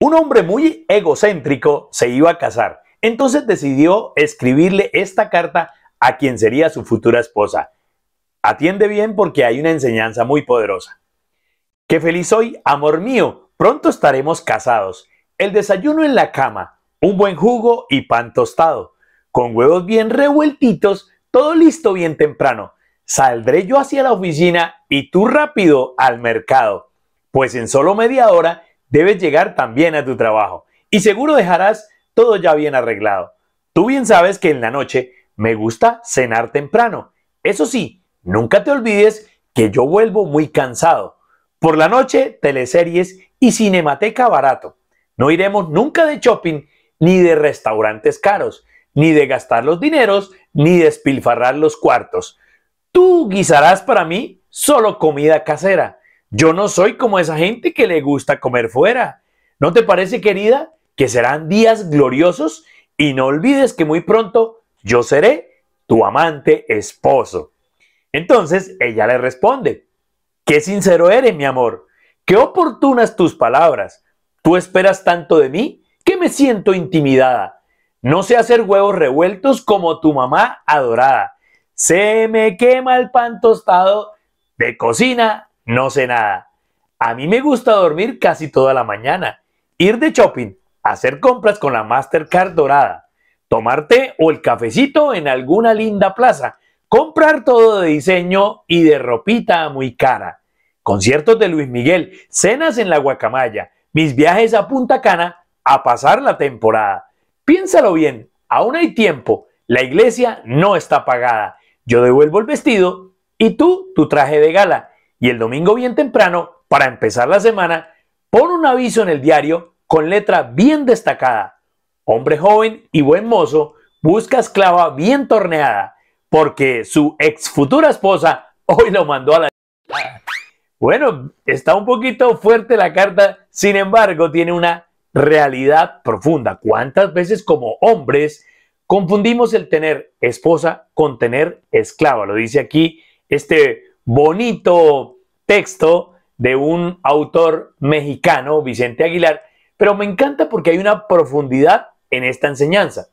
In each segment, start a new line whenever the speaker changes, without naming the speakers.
Un hombre muy egocéntrico se iba a casar, entonces decidió escribirle esta carta a quien sería su futura esposa. Atiende bien porque hay una enseñanza muy poderosa. Qué feliz soy, amor mío, pronto estaremos casados. El desayuno en la cama, un buen jugo y pan tostado, con huevos bien revueltitos, todo listo bien temprano. Saldré yo hacia la oficina y tú rápido al mercado, pues en solo media hora debes llegar también a tu trabajo y seguro dejarás todo ya bien arreglado. Tú bien sabes que en la noche me gusta cenar temprano. Eso sí, nunca te olvides que yo vuelvo muy cansado. Por la noche, teleseries y cinemateca barato. No iremos nunca de shopping, ni de restaurantes caros, ni de gastar los dineros, ni despilfarrar los cuartos. Tú guisarás para mí solo comida casera yo no soy como esa gente que le gusta comer fuera. ¿No te parece, querida, que serán días gloriosos? Y no olvides que muy pronto yo seré tu amante esposo. Entonces ella le responde, qué sincero eres, mi amor, qué oportunas tus palabras. Tú esperas tanto de mí que me siento intimidada. No sé hacer huevos revueltos como tu mamá adorada. Se me quema el pan tostado de cocina no sé nada. A mí me gusta dormir casi toda la mañana, ir de shopping, hacer compras con la Mastercard dorada, tomar té o el cafecito en alguna linda plaza, comprar todo de diseño y de ropita muy cara, conciertos de Luis Miguel, cenas en la guacamaya, mis viajes a Punta Cana a pasar la temporada. Piénsalo bien, aún hay tiempo, la iglesia no está pagada. Yo devuelvo el vestido y tú tu traje de gala y el domingo bien temprano, para empezar la semana, pone un aviso en el diario con letra bien destacada. Hombre joven y buen mozo busca esclava bien torneada, porque su ex futura esposa hoy lo mandó a la... Bueno, está un poquito fuerte la carta, sin embargo, tiene una realidad profunda. ¿Cuántas veces como hombres confundimos el tener esposa con tener esclava? Lo dice aquí este bonito texto de un autor mexicano, Vicente Aguilar, pero me encanta porque hay una profundidad en esta enseñanza.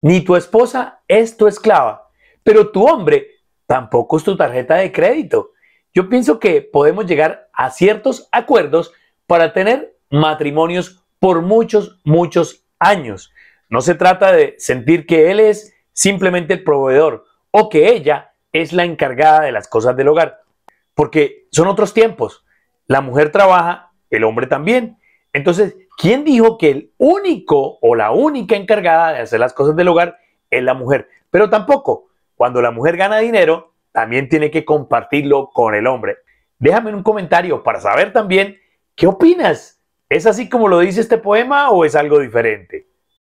Ni tu esposa es tu esclava, pero tu hombre tampoco es tu tarjeta de crédito. Yo pienso que podemos llegar a ciertos acuerdos para tener matrimonios por muchos, muchos años. No se trata de sentir que él es simplemente el proveedor o que ella es la encargada de las cosas del hogar, porque son otros tiempos. La mujer trabaja, el hombre también. Entonces, ¿quién dijo que el único o la única encargada de hacer las cosas del hogar es la mujer? Pero tampoco, cuando la mujer gana dinero, también tiene que compartirlo con el hombre. Déjame un comentario para saber también qué opinas. ¿Es así como lo dice este poema o es algo diferente?